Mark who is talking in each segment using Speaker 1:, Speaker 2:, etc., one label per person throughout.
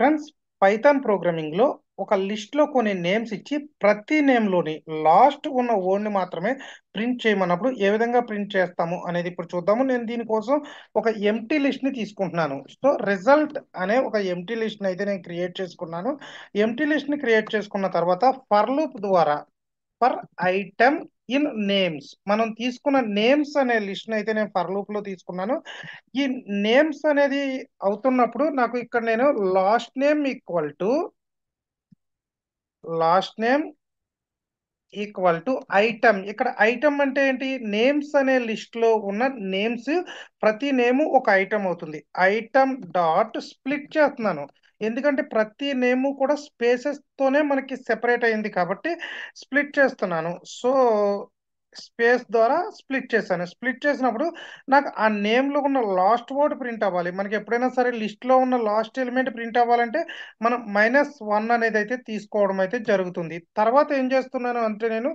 Speaker 1: friends Python ప్రోగ్రామింగ్లో ఒక లిస్ట్లో కొన్ని నేమ్స్ ఇచ్చి ప్రతి నేమ్లోని లాస్ట్ ఉన్న ఓన్ని మాత్రమే ప్రింట్ చేయమన్నప్పుడు ఏ విధంగా ప్రింట్ చేస్తాము అనేది ఇప్పుడు చూద్దాము నేను దీనికోసం ఒక ఎంటీ లిస్ట్ని తీసుకుంటున్నాను సో రిజల్ట్ అనే ఒక ఎంటీ లిస్ట్ని అయితే నేను క్రియేట్ చేసుకున్నాను ఎంటీ లిస్ట్ని క్రియేట్ చేసుకున్న తర్వాత ఫర్ లూప్ ద్వారా ఫర్ ఐటమ్ ఇన్ నేమ్స్ మనం తీసుకున్న నేమ్స్ అనే లిస్ట్ అయితే నేను ఫర్ లూప్ లో తీసుకున్నాను ఈ నేమ్స్ అనేది అవుతున్నప్పుడు నాకు ఇక్కడ నేను last name equal to last name equal to item ఇక్కడ ఐటమ్ అంటే ఏంటి నేమ్స్ అనే లిస్ట్లో ఉన్న నేమ్స్ ప్రతి నేము ఒక ఐటమ్ అవుతుంది ఐటమ్ డాట్ స్ప్లిట్ చేస్తున్నాను ఎందుకంటే ప్రతి నేము కూడా స్పేసెస్తోనే మనకి సెపరేట్ అయింది కాబట్టి స్ప్లిట్ చేస్తున్నాను సో స్పేస్ ద్వారా స్ప్లిట్ చేశాను స్ప్లిట్ చేసినప్పుడు నాకు ఆ నేమ్లో ఉన్న లాస్ట్ వర్డ్ ప్రింట్ అవ్వాలి మనకి ఎప్పుడైనా సరే లిస్ట్లో ఉన్న లాస్ట్ ఎలిమెంట్ ప్రింట్ అవ్వాలంటే మనం మైనస్ వన్ అనేది అయితే తీసుకోవడం అయితే జరుగుతుంది తర్వాత ఏం చేస్తున్నాను అంటే నేను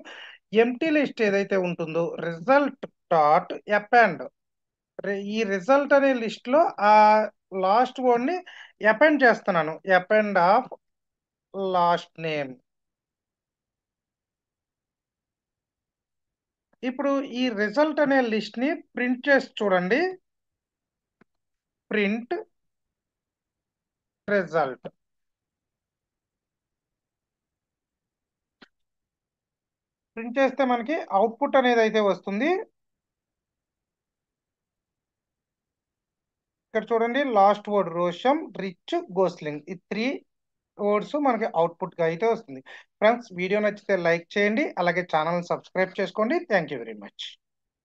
Speaker 1: ఎంటీ లిస్ట్ ఏదైతే ఉంటుందో రిజల్ట్ డాట్ ఎపెండ్ ఈ రిజల్ట్ అనే లిస్ట్లో ఆ లాస్ట్ వర్డ్ని అపెండ్ చేస్తున్నాను ఎపెండ్ ఆఫ్ లాస్ట్ నేమ్ ఇప్పుడు ఈ రిజల్ట్ అనే లిస్ట్ ని ప్రింట్ చేసి చూడండి ప్రింట్ రిజల్ట్ ప్రింట్ చేస్తే మనకి అవుట్పుట్ అనేది అయితే వస్తుంది ఇక్కడ చూడండి లాస్ట్ వర్డ్ రోషం రిచ్ గోస్లింగ్ ఈ త్రీ వర్డ్స్ మనకి అవుట్పుట్గా అయితే వస్తుంది ఫ్రెండ్స్ వీడియో నచ్చితే లైక్ చేయండి అలాగే ఛానల్ సబ్స్క్రైబ్ చేసుకోండి థ్యాంక్ యూ వెరీ మచ్